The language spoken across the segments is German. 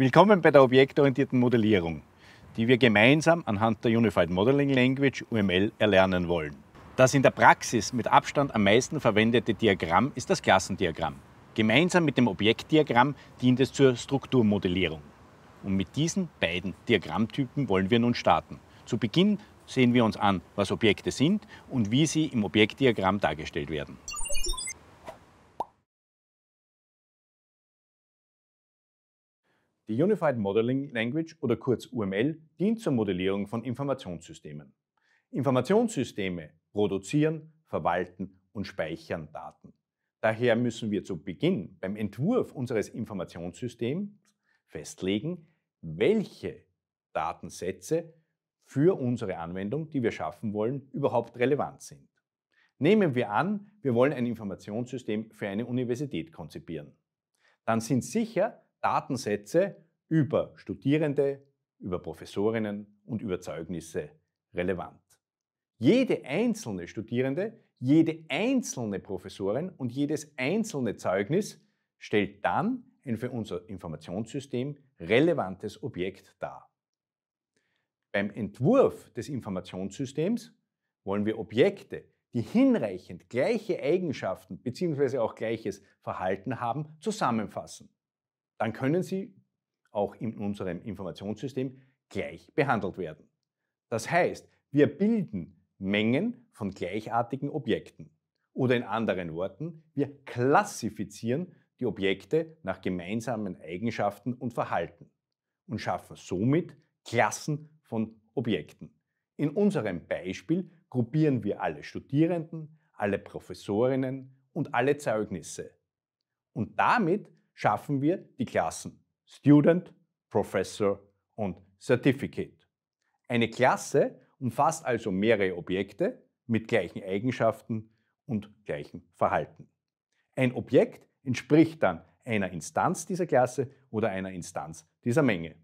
Willkommen bei der objektorientierten Modellierung, die wir gemeinsam anhand der Unified Modeling Language UML erlernen wollen. Das in der Praxis mit Abstand am meisten verwendete Diagramm ist das Klassendiagramm. Gemeinsam mit dem Objektdiagramm dient es zur Strukturmodellierung. Und mit diesen beiden Diagrammtypen wollen wir nun starten. Zu Beginn sehen wir uns an, was Objekte sind und wie sie im Objektdiagramm dargestellt werden. Die Unified Modeling Language oder kurz UML dient zur Modellierung von Informationssystemen. Informationssysteme produzieren, verwalten und speichern Daten. Daher müssen wir zu Beginn beim Entwurf unseres Informationssystems festlegen, welche Datensätze für unsere Anwendung, die wir schaffen wollen, überhaupt relevant sind. Nehmen wir an, wir wollen ein Informationssystem für eine Universität konzipieren. Dann sind sicher Datensätze über Studierende, über Professorinnen und über Zeugnisse relevant. Jede einzelne Studierende, jede einzelne Professorin und jedes einzelne Zeugnis stellt dann ein für unser Informationssystem relevantes Objekt dar. Beim Entwurf des Informationssystems wollen wir Objekte, die hinreichend gleiche Eigenschaften bzw. auch gleiches Verhalten haben, zusammenfassen dann können sie auch in unserem Informationssystem gleich behandelt werden. Das heißt, wir bilden Mengen von gleichartigen Objekten. Oder in anderen Worten, wir klassifizieren die Objekte nach gemeinsamen Eigenschaften und Verhalten und schaffen somit Klassen von Objekten. In unserem Beispiel gruppieren wir alle Studierenden, alle Professorinnen und alle Zeugnisse. Und damit schaffen wir die Klassen Student, Professor und Certificate. Eine Klasse umfasst also mehrere Objekte mit gleichen Eigenschaften und gleichem Verhalten. Ein Objekt entspricht dann einer Instanz dieser Klasse oder einer Instanz dieser Menge.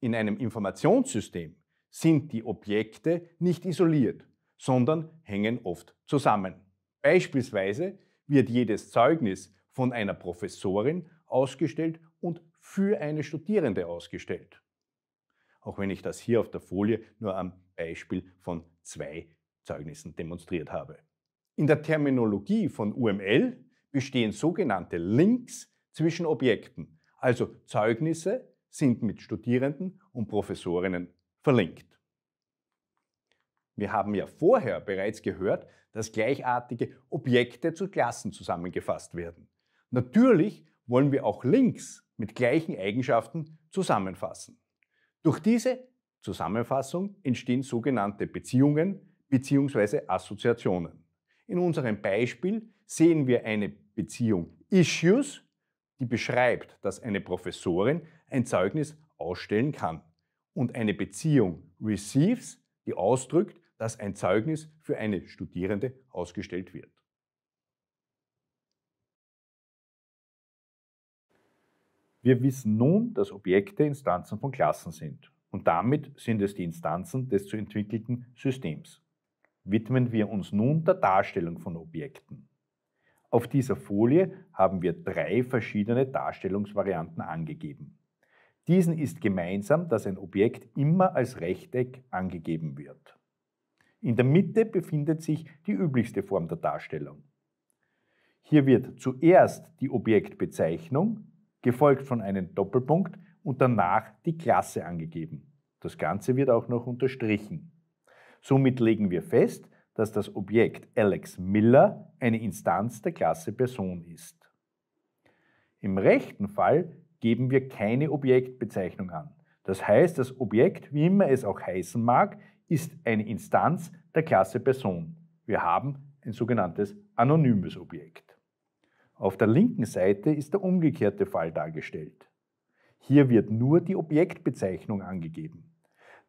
In einem Informationssystem sind die Objekte nicht isoliert, sondern hängen oft zusammen. Beispielsweise wird jedes Zeugnis von einer Professorin ausgestellt und für eine Studierende ausgestellt. Auch wenn ich das hier auf der Folie nur am Beispiel von zwei Zeugnissen demonstriert habe. In der Terminologie von UML bestehen sogenannte Links zwischen Objekten, also Zeugnisse sind mit Studierenden und Professorinnen verlinkt. Wir haben ja vorher bereits gehört, dass gleichartige Objekte zu Klassen zusammengefasst werden. Natürlich wollen wir auch Links mit gleichen Eigenschaften zusammenfassen. Durch diese Zusammenfassung entstehen sogenannte Beziehungen bzw. Assoziationen. In unserem Beispiel sehen wir eine Beziehung Issues, die beschreibt, dass eine Professorin ein Zeugnis ausstellen kann, und eine Beziehung Receives, die ausdrückt, dass ein Zeugnis für eine Studierende ausgestellt wird. Wir wissen nun, dass Objekte Instanzen von Klassen sind und damit sind es die Instanzen des zu entwickelten Systems. Widmen wir uns nun der Darstellung von Objekten. Auf dieser Folie haben wir drei verschiedene Darstellungsvarianten angegeben. Diesen ist gemeinsam, dass ein Objekt immer als Rechteck angegeben wird. In der Mitte befindet sich die üblichste Form der Darstellung. Hier wird zuerst die Objektbezeichnung, gefolgt von einem Doppelpunkt und danach die Klasse angegeben. Das Ganze wird auch noch unterstrichen. Somit legen wir fest, dass das Objekt Alex Miller eine Instanz der Klasse Person ist. Im rechten Fall geben wir keine Objektbezeichnung an. Das heißt, das Objekt, wie immer es auch heißen mag, ist eine Instanz der Klasse Person. Wir haben ein sogenanntes anonymes Objekt. Auf der linken Seite ist der umgekehrte Fall dargestellt. Hier wird nur die Objektbezeichnung angegeben.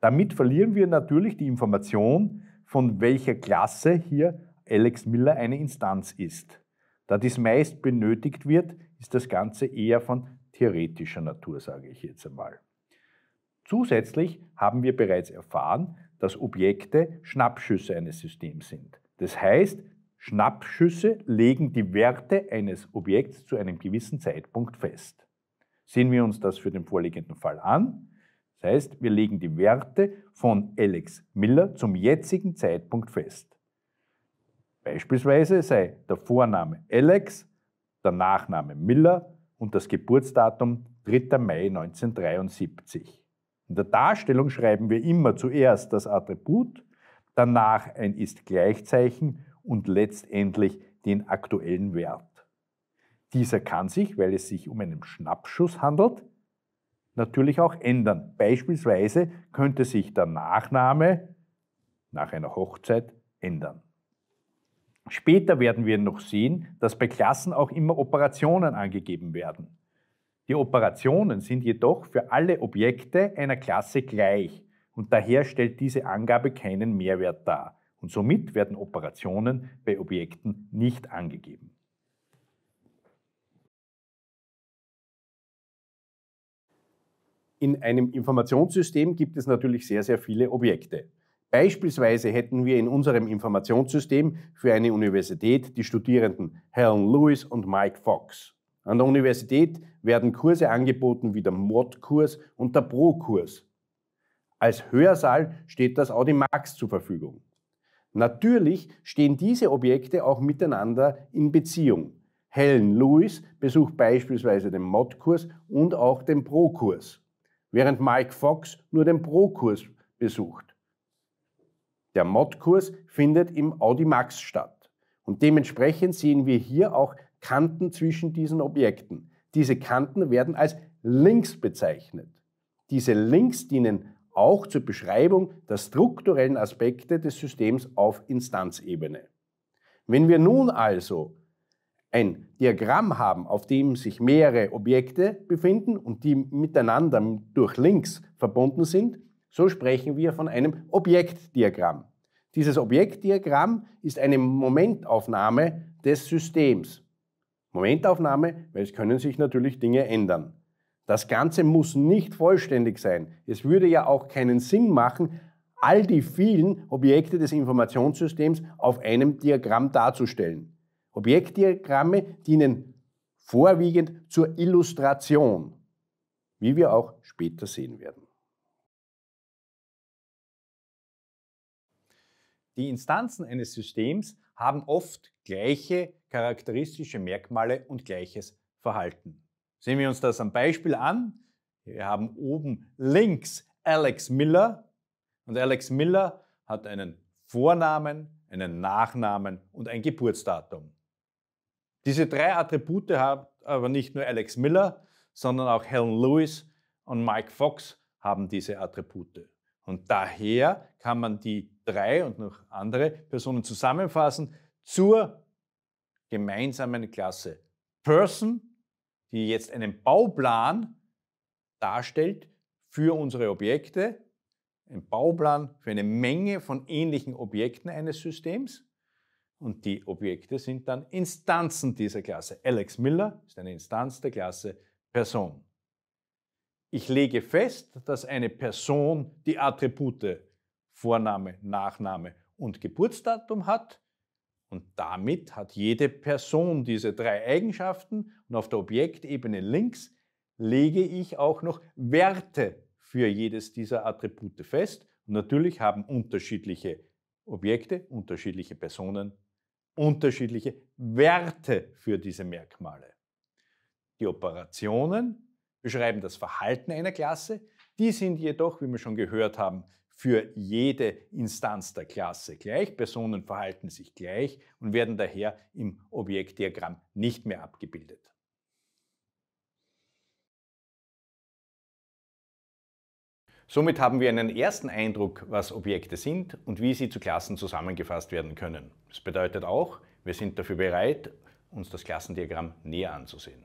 Damit verlieren wir natürlich die Information, von welcher Klasse hier Alex Miller eine Instanz ist. Da dies meist benötigt wird, ist das Ganze eher von theoretischer Natur, sage ich jetzt einmal. Zusätzlich haben wir bereits erfahren, dass Objekte Schnappschüsse eines Systems sind. Das heißt, Schnappschüsse legen die Werte eines Objekts zu einem gewissen Zeitpunkt fest. Sehen wir uns das für den vorliegenden Fall an. Das heißt, wir legen die Werte von Alex Miller zum jetzigen Zeitpunkt fest. Beispielsweise sei der Vorname Alex, der Nachname Miller und das Geburtsdatum 3. Mai 1973. In der Darstellung schreiben wir immer zuerst das Attribut, danach ein Ist-Gleichzeichen und letztendlich den aktuellen Wert. Dieser kann sich, weil es sich um einen Schnappschuss handelt, natürlich auch ändern. Beispielsweise könnte sich der Nachname nach einer Hochzeit ändern. Später werden wir noch sehen, dass bei Klassen auch immer Operationen angegeben werden. Die Operationen sind jedoch für alle Objekte einer Klasse gleich und daher stellt diese Angabe keinen Mehrwert dar und somit werden Operationen bei Objekten nicht angegeben. In einem Informationssystem gibt es natürlich sehr, sehr viele Objekte. Beispielsweise hätten wir in unserem Informationssystem für eine Universität die Studierenden Helen Lewis und Mike Fox. An der Universität werden Kurse angeboten wie der Mod-Kurs und der Pro-Kurs. Als Hörsaal steht das Audimax zur Verfügung. Natürlich stehen diese Objekte auch miteinander in Beziehung. Helen Lewis besucht beispielsweise den Mod-Kurs und auch den Pro-Kurs, während Mike Fox nur den Pro-Kurs besucht. Der Mod-Kurs findet im Audimax statt und dementsprechend sehen wir hier auch Kanten zwischen diesen Objekten. Diese Kanten werden als Links bezeichnet. Diese Links dienen auch zur Beschreibung der strukturellen Aspekte des Systems auf Instanzebene. Wenn wir nun also ein Diagramm haben, auf dem sich mehrere Objekte befinden und die miteinander durch Links verbunden sind, so sprechen wir von einem Objektdiagramm. Dieses Objektdiagramm ist eine Momentaufnahme des Systems. Momentaufnahme, weil es können sich natürlich Dinge ändern. Das Ganze muss nicht vollständig sein. Es würde ja auch keinen Sinn machen, all die vielen Objekte des Informationssystems auf einem Diagramm darzustellen. Objektdiagramme dienen vorwiegend zur Illustration, wie wir auch später sehen werden. Die Instanzen eines Systems haben oft gleiche charakteristische Merkmale und gleiches Verhalten. Sehen wir uns das am Beispiel an. Wir haben oben links Alex Miller und Alex Miller hat einen Vornamen, einen Nachnamen und ein Geburtsdatum. Diese drei Attribute hat aber nicht nur Alex Miller, sondern auch Helen Lewis und Mike Fox haben diese Attribute. Und daher kann man die drei und noch andere Personen zusammenfassen zur gemeinsamen Klasse Person die jetzt einen Bauplan darstellt für unsere Objekte, ein Bauplan für eine Menge von ähnlichen Objekten eines Systems. Und die Objekte sind dann Instanzen dieser Klasse. Alex Miller ist eine Instanz der Klasse Person. Ich lege fest, dass eine Person die Attribute Vorname, Nachname und Geburtsdatum hat und damit hat jede Person diese drei Eigenschaften und auf der Objektebene links lege ich auch noch Werte für jedes dieser Attribute fest. Und natürlich haben unterschiedliche Objekte, unterschiedliche Personen unterschiedliche Werte für diese Merkmale. Die Operationen beschreiben das Verhalten einer Klasse, die sind jedoch, wie wir schon gehört haben, für jede Instanz der Klasse gleich, Personen verhalten sich gleich und werden daher im Objektdiagramm nicht mehr abgebildet. Somit haben wir einen ersten Eindruck, was Objekte sind und wie sie zu Klassen zusammengefasst werden können. Das bedeutet auch, wir sind dafür bereit, uns das Klassendiagramm näher anzusehen.